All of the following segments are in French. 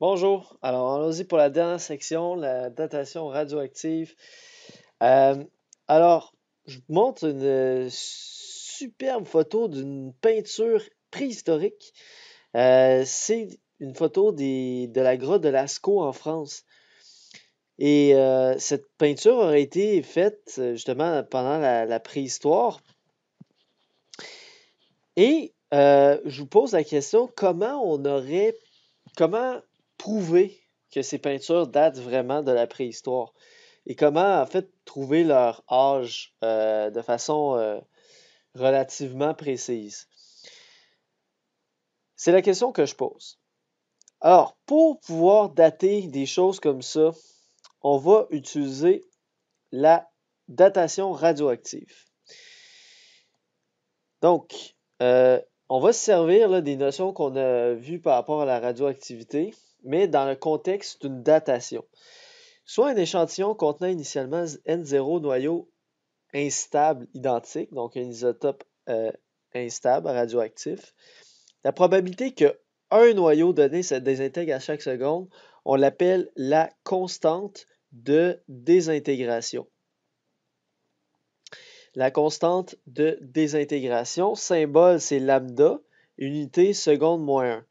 Bonjour. Alors, allons-y pour la dernière section, la datation radioactive. Euh, alors, je vous montre une euh, superbe photo d'une peinture préhistorique. Euh, c'est une photo de la grotte de Lascaux en France. Et cette peinture aurait été faite justement pendant la, la préhistoire. Et je vous pose la question, comment on aurait, comment prouver que ces peintures datent vraiment de la préhistoire et comment en fait trouver leur âge euh, de façon euh, relativement précise. C'est la question que je pose. Alors, pour pouvoir dater des choses comme ça, on va utiliser la datation radioactive. Donc, euh, on va se servir des notions qu'on a vues par rapport à la radioactivité, mais dans le contexte d'une datation. Soit un échantillon contenant initialement N0 noyau instable identique, donc un isotope euh, instable radioactif, la probabilité qu'un noyau donné se désintègre à chaque seconde, on l'appelle la constante de désintégration. La constante de désintégration, symbole c'est lambda, unité seconde moins 1.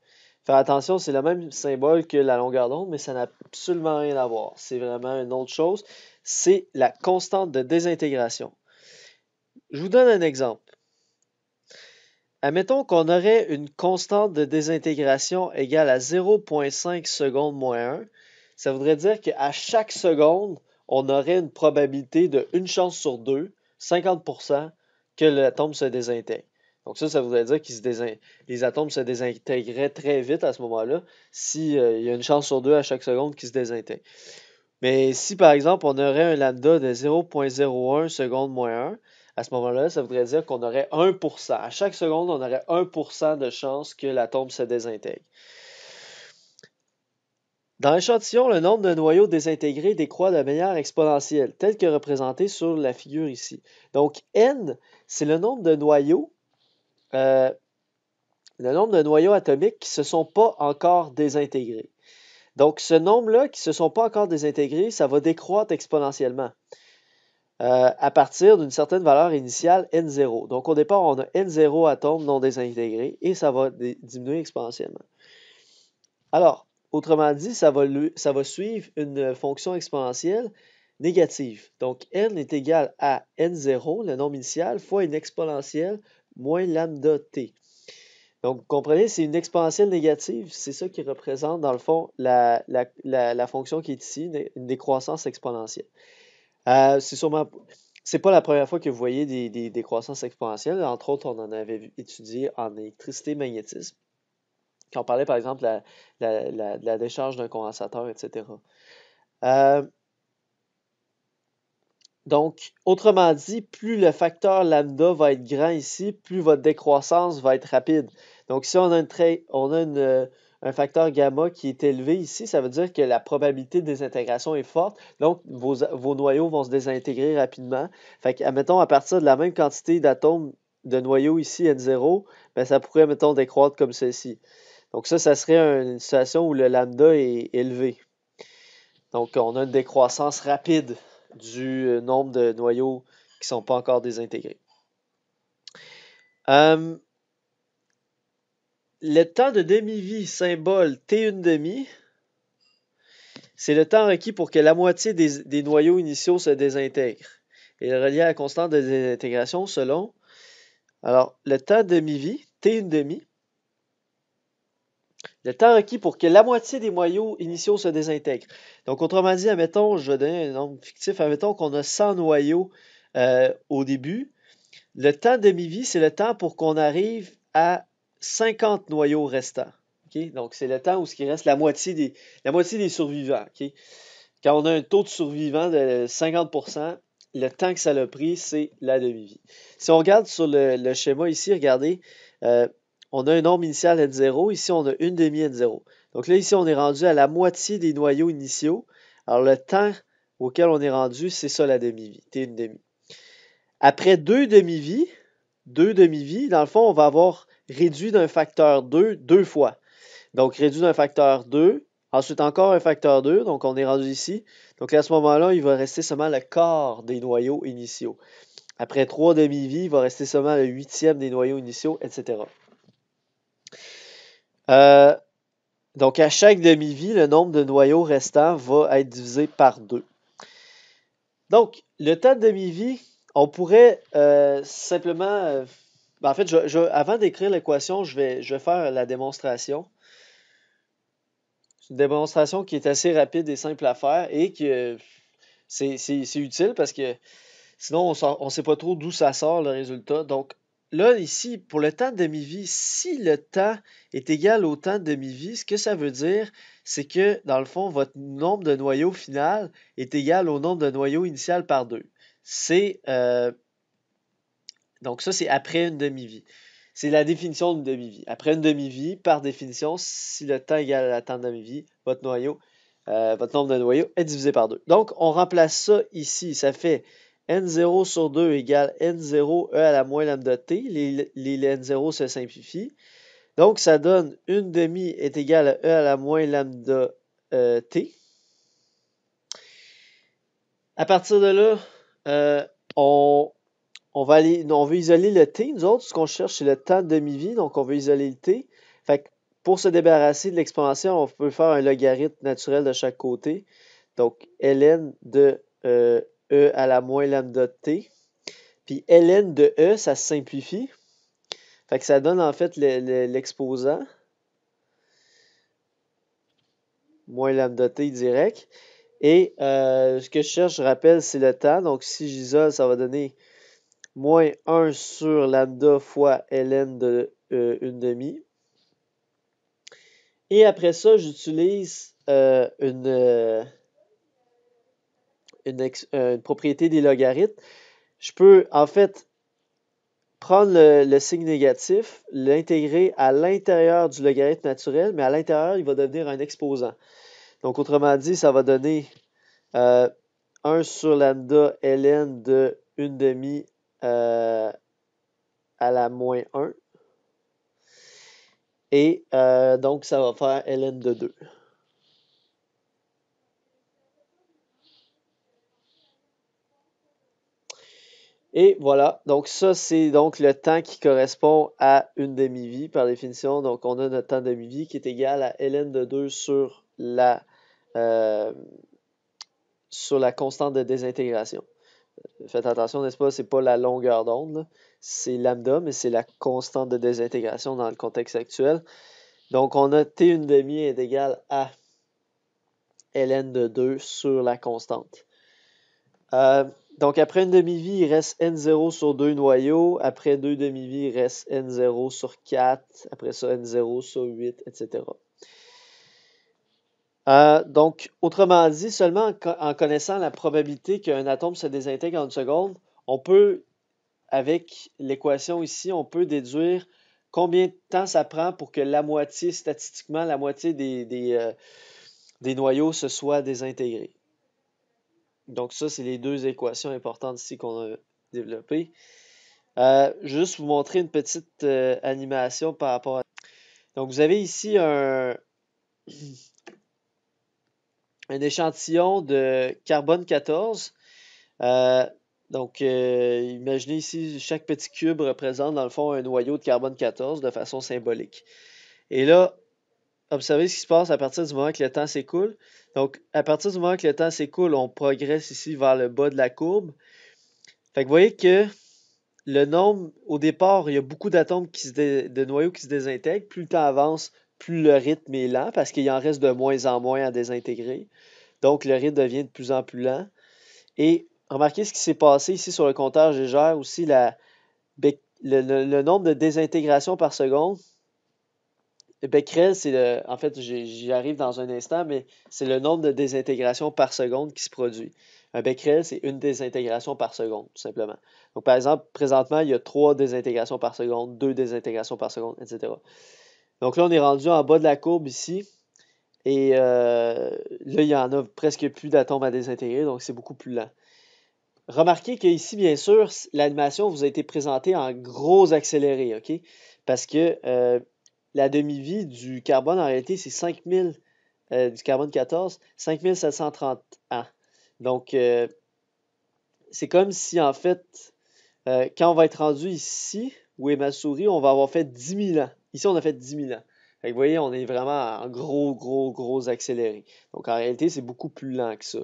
Faire attention, c'est le même symbole que la longueur d'onde, mais ça n'a absolument rien à voir. C'est vraiment une autre chose. C'est la constante de désintégration. Je vous donne un exemple. Admettons qu'on aurait une constante de désintégration égale à 0.5 secondes moins 1. Ça voudrait dire qu'à chaque seconde, on aurait une probabilité de 1 chance sur 2, 50%, que l'atome se désintègre. Donc ça, ça voudrait dire que les atomes se désintégreraient très vite à ce moment-là, s'il euh, y a une chance sur deux à chaque seconde qu'ils se désintègrent. Mais si, par exemple, on aurait un lambda de 0.01 seconde moins 1, à ce moment-là, ça voudrait dire qu'on aurait 1%. À chaque seconde, on aurait 1% de chance que l'atome se désintègre. Dans l'échantillon, le nombre de noyaux désintégrés décroît de manière exponentielle, tel que représenté sur la figure ici. Donc, n, c'est le nombre de noyaux euh, le nombre de noyaux atomiques qui ne se sont pas encore désintégrés. Donc, ce nombre-là qui ne se sont pas encore désintégrés, ça va décroître exponentiellement euh, à partir d'une certaine valeur initiale N0. Donc, au départ, on a N0 atomes non désintégrés et ça va diminuer exponentiellement. Alors, autrement dit, ça va, ça va suivre une fonction exponentielle négative. Donc, n est égal à n0, le nombre initial, fois une exponentielle moins lambda t. Donc, vous comprenez, c'est une exponentielle négative. C'est ça qui représente, dans le fond, la, fonction qui est ici, une décroissance exponentielle. Euh, c'est sûrement... C'est pas la première fois que vous voyez des, décroissances exponentielles. Entre autres, on en avait étudié en électricité magnétisme. Quand on parlait, par exemple, de la, décharge d'un condensateur, etc. Donc, autrement dit, plus le facteur lambda va être grand ici, plus votre décroissance va être rapide. Donc, si on a, a euh, un facteur gamma qui est élevé ici, ça veut dire que la probabilité de désintégration est forte. Donc, vos, noyaux vont se désintégrer rapidement. Fait que, admettons, à partir de la même quantité d'atomes de noyaux ici, N0, ben, ça pourrait, mettons, décroître comme ceci. Donc, ça, ça serait une situation où le lambda est élevé. Donc, on a une décroissance rapide du euh, nombre de noyaux qui ne sont pas encore désintégrés. Euh, le temps de demi-vie symbole T1 demi, c'est le temps requis pour que la moitié des, noyaux initiaux se désintègrent. Il est relié à la constante de désintégration selon. Alors, le temps de demi-vie, T1 demi, le temps requis pour que la moitié des noyaux initiaux se désintègre. Donc, autrement dit, admettons, je vais donner un nombre fictif, admettons qu'on a 100 noyaux euh, au début. Le temps de demi-vie, c'est le temps pour qu'on arrive à 50 noyaux restants. Donc, c'est le temps où il reste la moitié des, survivants. Quand on a un taux de survivants de 50 le temps que ça a pris, c'est la demi-vie. Si on regarde sur le, schéma ici, regardez, euh, on a un nombre initial N0. Ici, on a une demi N0. Donc là, ici, on est rendu à la moitié des noyaux initiaux. Alors, le temps auquel on est rendu, c'est ça la demi-vie, T1 demi. Après deux demi-vies, deux demi-vies, dans le fond, on va avoir réduit d'un facteur 2 deux fois. Donc, réduit d'un facteur 2, ensuite encore un facteur 2, donc on est rendu ici. Donc à ce moment-là, il va rester seulement le quart des noyaux initiaux. Après trois demi-vies, il va rester seulement le huitième des noyaux initiaux, etc. Euh, donc, à chaque demi-vie, le nombre de noyaux restants va être divisé par deux. Donc, le temps de demi-vie, on pourrait euh, simplement. Euh, ben, en fait, avant d'écrire l'équation, je vais, faire la démonstration. C'est une démonstration qui est assez rapide et simple à faire et que c'est utile parce que sinon, on ne sait pas trop d'où ça sort le résultat. Donc, là, ici, pour le temps de demi-vie, si le temps est égal au temps de demi-vie, ce que ça veut dire, c'est que, dans le fond, votre nombre de noyaux final est égal au nombre de noyaux initial par deux. C'est. Euh, donc, ça, c'est après une demi-vie. C'est la définition d'une demi-vie. Après une demi-vie, par définition, si le temps est égal à la temps de demi-vie, votre noyau, euh, votre nombre de noyaux est divisé par deux. Donc, on remplace ça ici. Ça fait N0 sur 2 égale N0 E à la moins lambda T. Les, N0 se simplifient. Donc, ça donne 1 demi est égal à E à la moins lambda euh, T. À partir de là, euh, on, on, va on veut isoler le T. Nous autres, ce qu'on cherche, c'est le temps de demi-vie. Donc, on veut isoler le T. Fait pour se débarrasser de l'expansion, on peut faire un logarithme naturel de chaque côté. Donc, ln de euh, E à la moins lambda de T. Puis ln de E, ça se simplifie. Fait que ça donne en fait l'exposant. moins lambda T direct. Et euh, ce que je cherche, je rappelle, c'est le temps. Donc si j'isole, ça va donner moins 1 sur lambda fois ln de euh, une demi. Et après ça, j'utilise euh, une, euh, une, propriété des logarithmes, je peux en fait prendre le, signe négatif, l'intégrer à l'intérieur du logarithme naturel, mais à l'intérieur, il va devenir un exposant. Donc, autrement dit, ça va donner 1 euh, sur lambda ln de 1 demi euh, à la moins 1. Et donc, ça va faire ln de 2. Et voilà, donc ça, c'est donc le temps qui correspond à une demi-vie par définition. Donc on a notre temps de demi-vie qui est égal à ln de 2 sur la, euh, sur la constante de désintégration. Faites attention, n'est-ce pas, c'est pas la longueur d'onde, c'est lambda, mais c'est la constante de désintégration dans le contexte actuel. Donc on a T1 demi est égal à ln de 2 sur la constante. Euh, donc, après une demi-vie, il reste N0 sur deux noyaux. Après deux demi-vies, il reste N0 sur 4. Après ça, N0 sur 8, etc. Euh, donc, autrement dit, seulement en, connaissant la probabilité qu'un atome se désintègre en une seconde, on peut, avec l'équation ici, on peut déduire combien de temps ça prend pour que la moitié, statistiquement, la moitié des, des, euh, noyaux se soit désintégrés. Donc ça, c'est les deux équations importantes ici qu'on a développées. Euh, juste vous montrer une petite euh, animation par rapport à... Donc vous avez ici un, un échantillon de carbone 14. Euh, donc imaginez ici, chaque petit cube représente dans le fond un noyau de carbone 14 de façon symbolique. Et là, Observez ce qui se passe à partir du moment que le temps s'écoule. Donc, à partir du moment que le temps s'écoule, on progresse ici vers le bas de la courbe. Fait que vous voyez que le nombre, au départ, il y a beaucoup d'atomes de noyaux qui se désintègrent. Plus le temps avance, plus le rythme est lent parce qu'il en reste de moins en moins à désintégrer. Donc, le rythme devient de plus en plus lent. Et remarquez ce qui s'est passé ici sur le compteur Gégère, aussi le nombre de désintégrations par seconde Becquerel, c'est En fait, j'y arrive dans un instant, mais c'est le nombre de désintégrations par seconde qui se produit. Un Becquerel, c'est une désintégration par seconde, tout simplement. Donc, par exemple, présentement, il y a trois désintégrations par seconde, deux désintégrations par seconde, etc. Donc là, on est rendu en bas de la courbe ici. Et euh, là, il y en a presque plus d'atomes à désintégrer, donc c'est beaucoup plus lent. Remarquez qu'ici, bien sûr, l'animation vous a été présentée en gros accéléré, OK? Parce que euh, la demi-vie du carbone, en réalité, c'est 5000, euh, du carbone 14, 5730 ans. Donc, euh, c'est comme si, en fait, euh, quand on va être rendu ici, où est souris, on va avoir fait 10 000 ans. Ici, on a fait 10 000 ans. vous voyez, on est vraiment en gros, gros, gros accéléré. Donc, en réalité, c'est beaucoup plus lent que ça.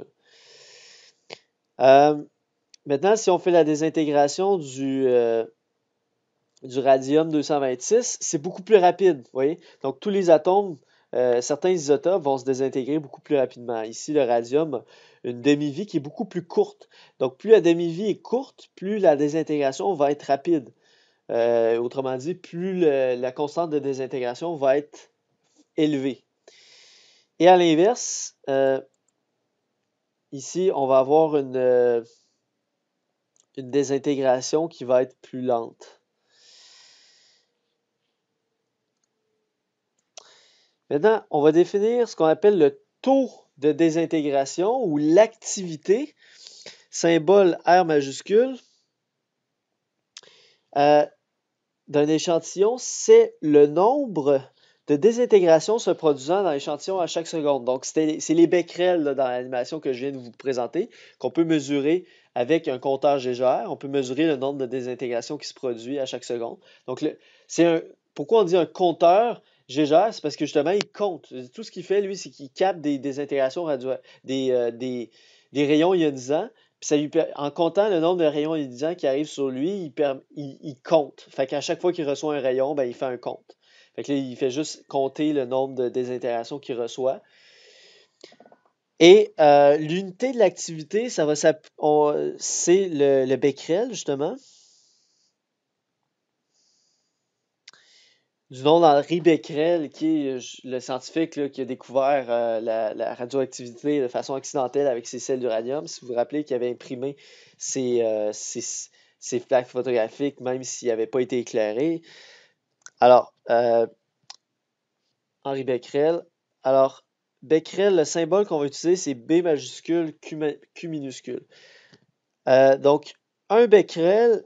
maintenant, si on fait la désintégration du, du radium-226, c'est beaucoup plus rapide. Voyez? Donc, tous les atomes, euh, certains isotopes vont se désintégrer beaucoup plus rapidement. Ici, le radium a une demi-vie qui est beaucoup plus courte. Donc, plus la demi-vie est courte, plus la désintégration va être rapide. Euh, autrement dit, plus la constante de désintégration va être élevée. Et à l'inverse, euh, ici, on va avoir une, une désintégration qui va être plus lente. Maintenant, on va définir ce qu'on appelle le taux de désintégration ou l'activité, symbole R majuscule, euh, d'un échantillon, c'est le nombre de désintégrations se produisant dans l'échantillon à chaque seconde. Donc, c'est les becquerels dans l'animation que je viens de vous présenter, qu'on peut mesurer avec un compteur GGR. On peut mesurer le nombre de désintégrations qui se produit à chaque seconde. Donc, c'est pourquoi on dit un compteur? Gégère, c'est parce que justement, il compte. Tout ce qu'il fait, lui, c'est qu'il capte des, des euh, des, des, rayons ionisants. ça lui, en comptant le nombre de rayons ionisants qui arrivent sur lui, il, il, compte. Fait qu'à chaque fois qu'il reçoit un rayon, ben, il fait un compte. Fait que il fait juste compter le nombre de désintégrations qu'il reçoit. Et euh, l'unité de l'activité, ça va c'est le, le becquerel, justement. du nom d'Henri Becquerel, qui est euh, le scientifique qui a découvert euh, la, radioactivité de façon accidentelle avec ses sels d'uranium. Si vous vous rappelez qu'il avait imprimé ses, euh, plaques photographiques, même s'il n'avait pas été éclairé. Alors, Henri Becquerel. Alors, Becquerel, le symbole qu'on va utiliser, c'est B majuscule, Q, Q minuscule. donc, un Becquerel,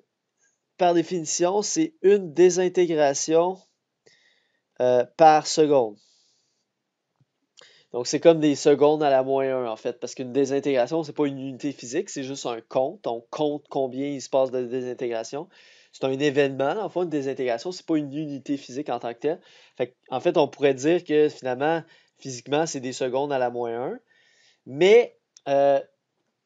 par définition, c'est une désintégration euh, par seconde. Donc, c'est comme des secondes à la moins 1, en fait, parce qu'une désintégration, c'est pas une unité physique, c'est juste un compte. On compte combien il se passe de désintégration. C'est un événement, en fait, une désintégration, c'est pas une unité physique en tant que telle. en fait, on pourrait dire que finalement, physiquement, c'est des secondes à la moins 1. Mais euh,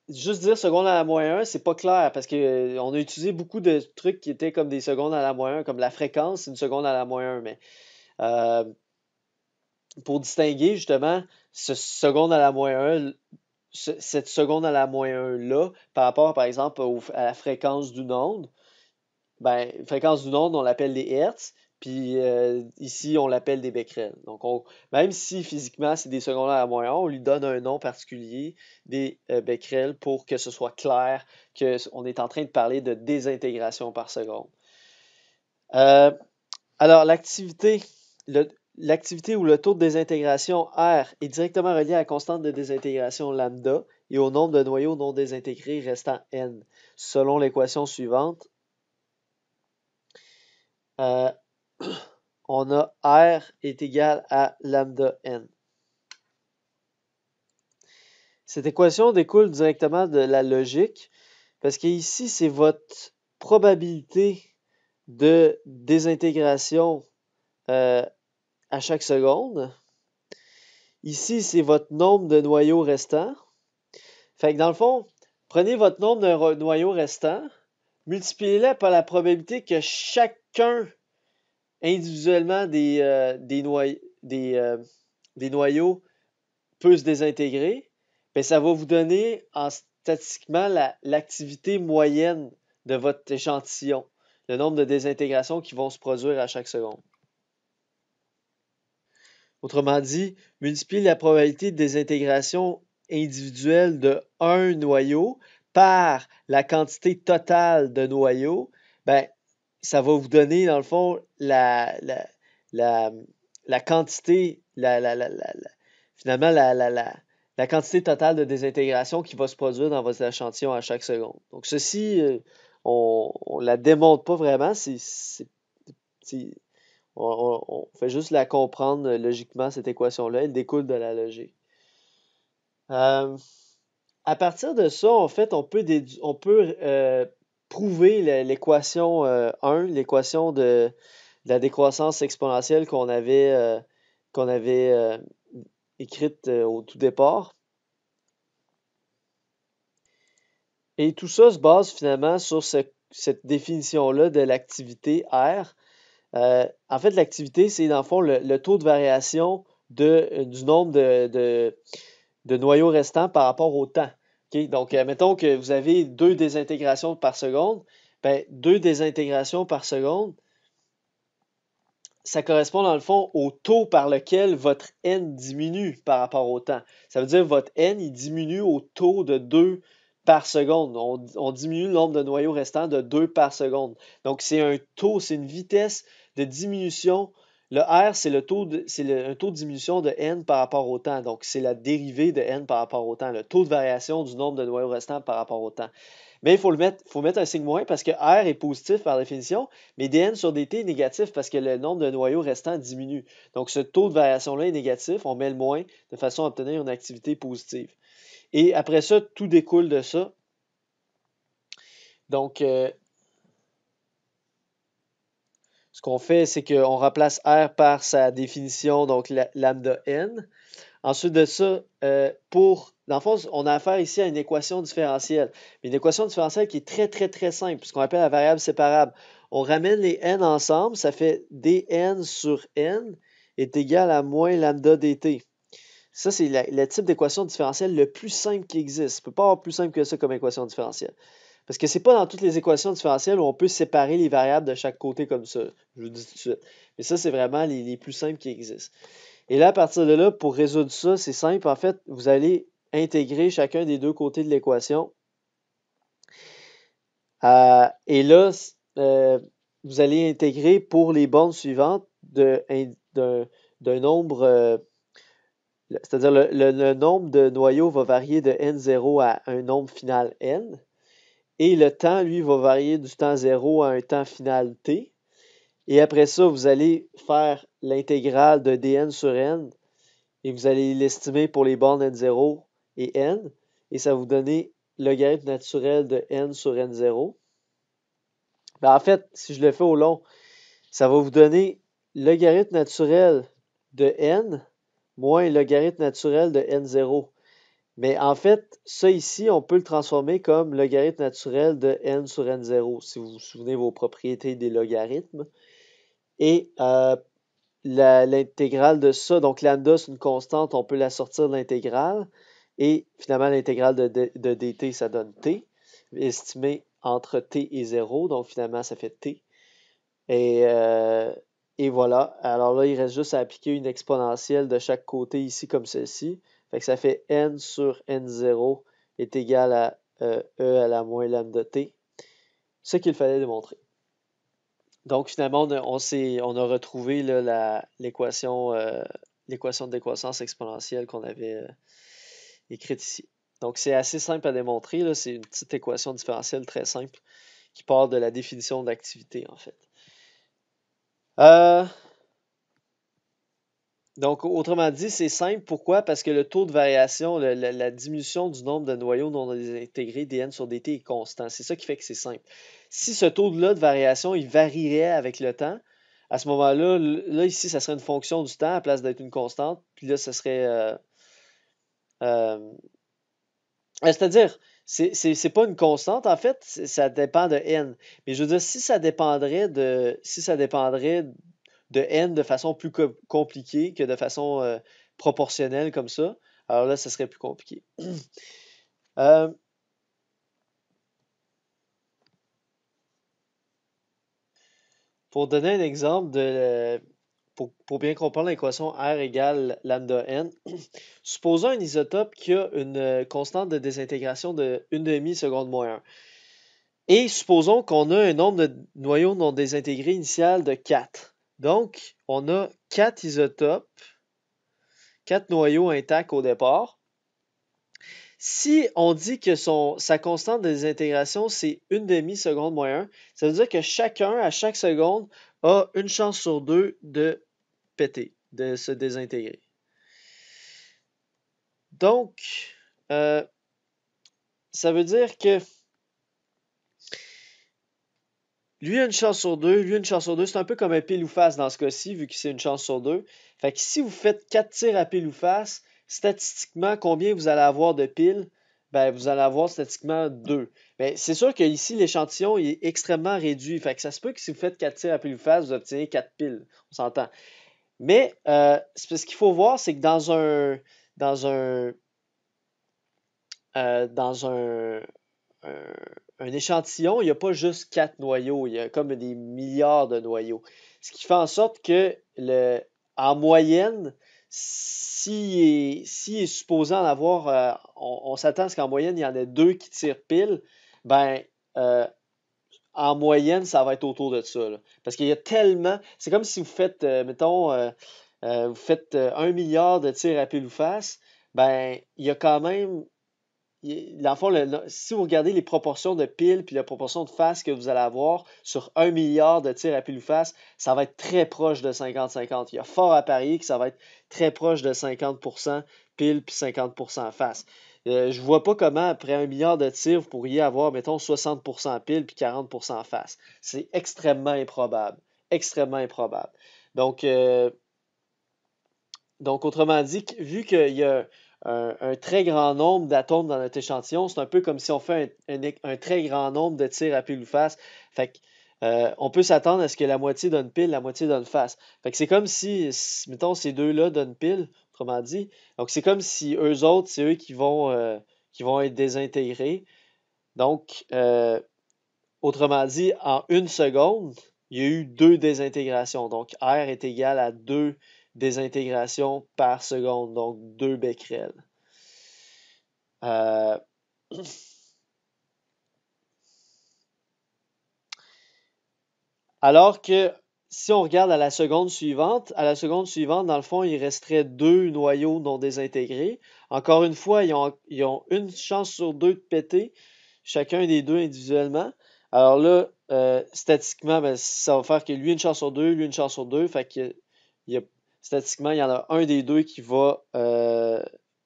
juste dire secondes à la moins 1, c'est pas clair parce qu'on a utilisé beaucoup de trucs qui étaient comme des secondes à la moins 1, comme la fréquence, c'est une seconde à la moins 1, mais euh, pour distinguer justement ce seconde à la moins cette seconde à la moins 1 là, par rapport par exemple à la fréquence d'une onde, ben, fréquence d'une onde, on l'appelle des hertz, puis euh, ici, on l'appelle des becquerels. Donc, même si physiquement, c'est des secondes à la moins on lui donne un nom particulier des euh, becquerels pour que ce soit clair qu'on est en train de parler de désintégration par seconde. alors, l'activité l'activité ou le taux de désintégration R est directement relié à la constante de désintégration lambda et au nombre de noyaux non désintégrés restant n, selon l'équation suivante. Euh, on a R est égal à lambda n. Cette équation découle directement de la logique, parce qu'ici, c'est votre probabilité de désintégration euh, à chaque seconde. Ici, c'est votre nombre de noyaux restants. Fait dans le fond, prenez votre nombre de noyaux restants, multipliez-les par la probabilité que chacun individuellement des, euh, euh, des, noyaux peut se désintégrer, ben, ça va vous donner en statistiquement l'activité moyenne de votre échantillon, le nombre de désintégrations qui vont se produire à chaque seconde. Autrement dit, multiplie la probabilité de désintégration individuelle de un noyau par la quantité totale de noyaux, ben, ça va vous donner, dans le fond, la, quantité, finalement, la, quantité totale de désintégration qui va se produire dans votre échantillon à chaque seconde. Donc, ceci, euh, on ne la démontre pas vraiment, c'est on, fait juste la comprendre euh, logiquement, cette équation-là. Elle découle de la logique. Euh, à partir de ça, en fait, on peut, on peut euh, prouver l'équation 1, l'équation de, la décroissance exponentielle qu'on avait, avait écrite au tout départ. Et tout ça se base finalement sur cette définition-là de l'activité R euh, en fait, l'activité, c'est dans le fond le, taux de variation euh, du nombre de, noyaux restants par rapport au temps. Donc, euh, mettons que vous avez deux désintégrations par seconde. Ben, deux désintégrations par seconde, ça correspond dans le fond au taux par lequel votre n diminue par rapport au temps. Ça veut dire que votre n il diminue au taux de 2 par seconde. On, diminue le nombre de noyaux restants de 2 par seconde. Donc c'est un taux, c'est une vitesse de diminution. Le R, c'est le taux de, un taux de diminution de n par rapport au temps. Donc, c'est la dérivée de n par rapport au temps, le taux de variation du nombre de noyaux restants par rapport au temps. Mais il faut, le mettre, faut mettre un signe moins parce que R est positif par définition, mais dn sur dt est négatif parce que le nombre de noyaux restants diminue. Donc, ce taux de variation-là est négatif, on met le moins de façon à obtenir une activité positive. Et après ça, tout découle de ça. Donc, euh, ce qu'on fait, c'est qu'on remplace R par sa définition, donc lambda n. Ensuite de ça, euh, pour. Dans fond, on a affaire ici à une équation différentielle. une équation différentielle qui est très, très, très simple, puisqu'on qu'on appelle la variable séparable. On ramène les n ensemble, ça fait dn sur n est égal à moins lambda dt. Ça, c'est le type d'équation différentielle le plus simple qui existe. On ne peut pas avoir plus simple que ça comme équation différentielle. Parce que c'est pas dans toutes les équations différentielles où on peut séparer les variables de chaque côté comme ça. Je vous dis tout de suite. Mais ça, c'est vraiment les, plus simples qui existent. Et là, à partir de là, pour résoudre ça, c'est simple. En fait, vous allez intégrer chacun des deux côtés de l'équation. Euh, et là, euh, vous allez intégrer pour les bornes suivantes d'un nombre, euh, c'est-à-dire le, nombre de noyaux va varier de n0 à un nombre final n. Et le temps, lui, va varier du temps 0 à un temps final t. Et après ça, vous allez faire l'intégrale de dn sur n. Et vous allez l'estimer pour les bornes n0 et n. Et ça va vous donner logarithme naturel de n sur n0. Ben, en fait, si je le fais au long, ça va vous donner le logarithme naturel de n moins le logarithme naturel de n0. Mais en fait, ça ici, on peut le transformer comme logarithme naturel de n sur n0, si vous vous souvenez vos propriétés des logarithmes. Et euh, l'intégrale de ça, donc lambda, c'est une constante, on peut la sortir de l'intégrale. Et finalement, l'intégrale de, dt, ça donne t, estimé entre t et 0. Donc finalement, ça fait t. Et, euh, et voilà. Alors là, il reste juste à appliquer une exponentielle de chaque côté ici, comme ceci. Fait que ça fait n sur n0 est égal à euh, e à la moins lambda t. Ce qu'il fallait démontrer. Donc finalement, on a, on a retrouvé euh, l'équation de décroissance exponentielle qu'on avait euh, écrite ici. Donc c'est assez simple à démontrer. C'est une petite équation différentielle très simple qui part de la définition d'activité en fait. Euh... Donc, autrement dit, c'est simple. Pourquoi? Parce que le taux de variation, la, diminution du nombre de noyaux non intégrés dn sur dt est constant. C'est ça qui fait que c'est simple. Si ce taux-là de variation, il varierait avec le temps, à ce moment-là, là, ici, ça serait une fonction du temps à la place d'être une constante. Puis là, ça serait... Euh, euh, euh, c'est-à-dire, c'est pas une constante, en fait, ça dépend de n. Mais je veux dire, si ça dépendrait de... Si ça dépendrait de N de façon plus compliquée que de façon euh, proportionnelle comme ça, alors là, ce serait plus compliqué. Euh, pour donner un exemple de... Euh, pour, pour bien comprendre l'équation R égale lambda n, supposons un isotope qui a une constante de désintégration de 1 demi seconde moins 1. Et supposons qu'on a un nombre de noyaux non désintégrés initial de 4. Donc, on a quatre isotopes, quatre noyaux intacts au départ. Si on dit que son, sa constante de désintégration, c'est une demi-seconde moyenne, ça veut dire que chacun, à chaque seconde, a une chance sur deux de péter, de se désintégrer. Donc, euh, ça veut dire que lui a une chance sur deux, lui a une chance sur deux. C'est un peu comme un pile ou face dans ce cas-ci, vu que c'est une chance sur deux. Fait que si vous faites quatre tirs à pile ou face, statistiquement, combien vous allez avoir de piles? Ben, vous allez avoir statistiquement 2. Mais c'est sûr qu'ici, l'échantillon est extrêmement réduit. Fait que ça se peut que si vous faites 4 tirs à pile ou face, vous obtenez 4 piles. On s'entend. Mais euh, ce qu'il faut voir, c'est que dans un. Dans un. Euh, dans un un échantillon, il n'y a pas juste quatre noyaux, il y a comme des milliards de noyaux. Ce qui fait en sorte que, le, en moyenne, s'il est, si supposant supposé en avoir, euh, on, s'attend à ce qu'en moyenne, il y en ait deux qui tirent pile, ben, euh, en moyenne, ça va être autour de ça. Parce qu'il y a tellement. C'est comme si vous faites, euh, mettons, vous faites un milliard de tirs à pile ou face, ben, il y a quand même dans le fond, si vous regardez les proportions de pile puis la proportion de face que vous allez avoir sur un milliard de tirs à pile ou face, ça va être très proche de 50-50. Il y a fort à parier que ça va être très proche de 50% pile puis 50% face. Euh, je ne vois pas comment, après un milliard de tirs, vous pourriez avoir, mettons, 60% pile puis 40% face. C'est extrêmement improbable. Extrêmement improbable. Donc, euh, donc autrement dit, vu qu'il y a un, très grand nombre d'atomes dans notre échantillon. C'est un peu comme si on fait un, très grand nombre de tirs à pile ou face. Euh, on peut s'attendre à ce que la moitié donne pile, la moitié donne face. que c'est comme si, mettons, ces deux-là donnent pile, autrement dit. Donc c'est comme si eux autres, c'est eux qui vont, euh, être désintégrés. Donc, euh, autrement dit, en une seconde, il y a eu deux désintégrations. Donc R est égal à 2 désintégration par seconde, donc deux becquerels. Euh, alors que si on regarde à la seconde suivante, à la seconde suivante, dans le fond, il resterait deux noyaux non désintégrés. Encore une fois, ils ont, une chance sur deux de péter, chacun des deux individuellement. Alors là, euh, statiquement, ben, ça va faire que lui, une chance sur deux, lui, une chance sur deux. Fait que il y a statistiquement, il y en a un des deux qui va, euh,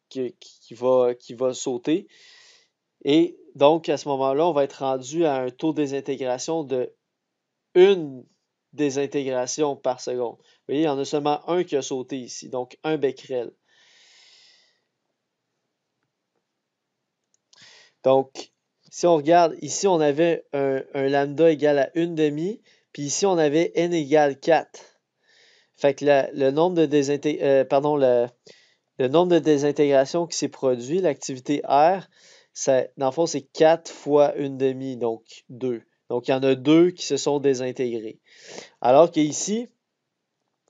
qui, va, qui va sauter. Et donc, à ce moment-là, on va être rendu à un taux de désintégration de une désintégration par seconde. Vous voyez, il y en a seulement un qui a sauté ici, donc un becquerel. Donc, si on regarde, ici, on avait un, lambda égal à une demi, puis ici, on avait n égale 4. Fait que le nombre de euh, le, nombre de désintégrations qui s'est produit, l'activité R, dans le fond, c'est 4 fois une demi, donc 2. Donc, il y en a 2 qui se sont désintégrés. Alors qu'ici,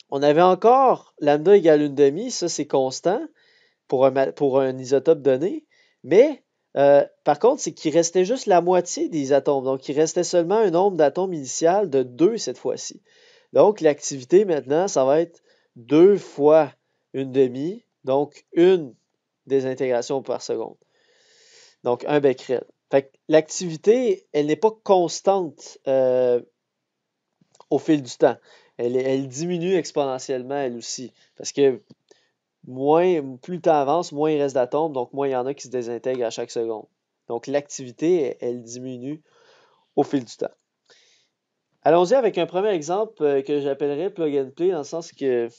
on avait encore lambda égale une demi, ça c'est constant pour un, isotope donné, mais euh, par contre, c'est qu'il restait juste la moitié des atomes, donc il restait seulement un nombre d'atomes initial de 2 cette fois-ci. Donc, l'activité maintenant, ça va être deux fois une demi, donc une désintégration par seconde. Donc, un becquerel. l'activité, elle n'est pas constante euh, au fil du temps. Elle, diminue exponentiellement, elle aussi. Parce que plus le temps avance, moins il reste d'atomes, donc moins il y en a qui se désintègrent à chaque seconde. Donc, l'activité, elle diminue au fil du temps. Allons-y avec un premier exemple euh, que j'appellerais plug and play dans le sens que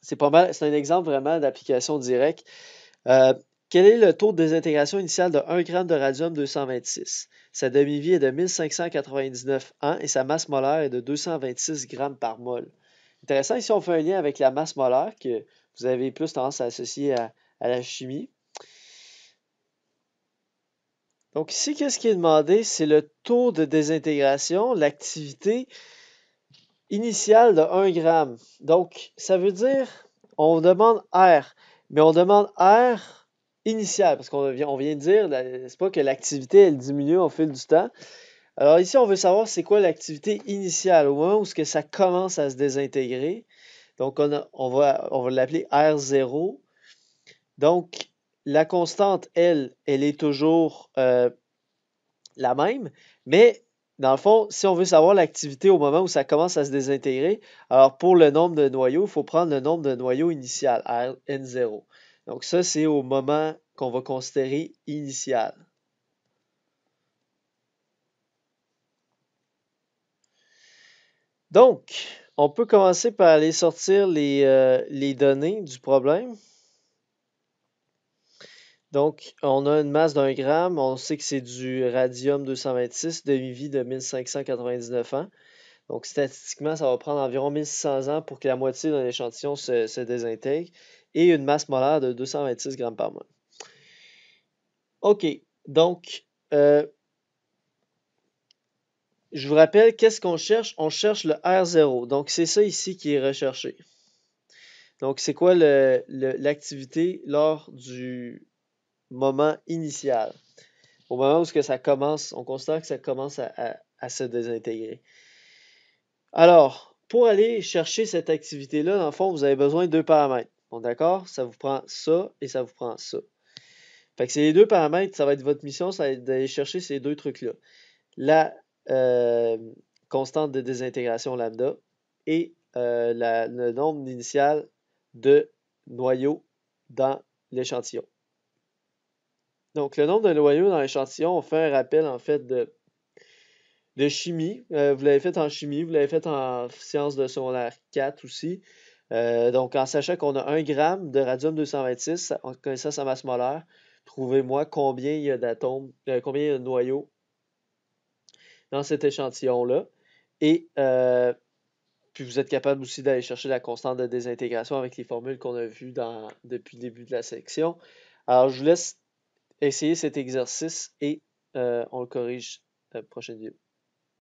c'est pas mal, c'est un exemple vraiment d'application directe. Euh, quel est le taux de désintégration initial de 1 g de radium-226? Sa demi-vie est de 1599 ans et sa masse molaire est de 226 g par mol. Intéressant, ici on fait un lien avec la masse molaire que vous avez plus tendance à associer à la chimie. Donc ici, qu'est-ce qui est demandé? C'est le taux de désintégration, l'activité initiale de 1 gramme. Donc, ça veut dire, on demande R, mais on demande R initial, parce qu'on vient, de dire, c'est pas que l'activité, elle diminue au fil du temps. Alors ici, on veut savoir c'est quoi l'activité initiale, au moment où ce que ça commence à se désintégrer. Donc, on, va, on va l'appeler R0. Donc, la constante, elle, elle est toujours euh, la même, mais dans le fond, si on veut savoir l'activité au moment où ça commence à se désintégrer, alors pour le nombre de noyaux, il faut prendre le nombre de noyaux initial, N0. Donc ça, c'est au moment qu'on va considérer initial. Donc, on peut commencer par aller sortir les euh, données du problème. Donc, on a une masse d'un gramme. On sait que c'est du radium 226, demi-vie de 1599 ans. Donc, statistiquement, ça va prendre environ 1600 ans pour que la moitié d'un échantillon se, désintègre et une masse molaire de 226 grammes par mois. OK. Donc, euh, je vous rappelle, qu'est-ce qu'on cherche? On cherche le R0. Donc, c'est ça ici qui est recherché. Donc, c'est quoi l'activité lors du, moment initial. Au moment où ce que ça commence, on constate que ça commence à, se désintégrer. Alors, pour aller chercher cette activité-là, dans le fond, vous avez besoin de deux paramètres. Bon, d'accord? Ça vous prend ça et ça vous prend ça. Fait que c'est les deux paramètres, ça va être votre mission, ça va être d'aller chercher ces deux trucs-là. La euh, constante de désintégration lambda et euh, la, le nombre initial de noyaux dans l'échantillon. Donc, le nombre de noyaux dans l'échantillon, on fait un rappel en fait de, de chimie. Euh, vous l'avez fait en chimie, vous l'avez fait en sciences de secondaire 4 aussi. Euh, donc, en sachant qu'on a 1 gramme de radium-226, en connaissant sa masse molaire, trouvez-moi combien il y a d'atomes, euh, combien il de noyaux dans cet échantillon-là. Et puis vous êtes capable aussi d'aller chercher la constante de désintégration avec les formules qu'on a vues depuis le début de la section. Alors, je vous laisse Essayez cet exercice et euh, on le corrige la euh, prochaine vidéo.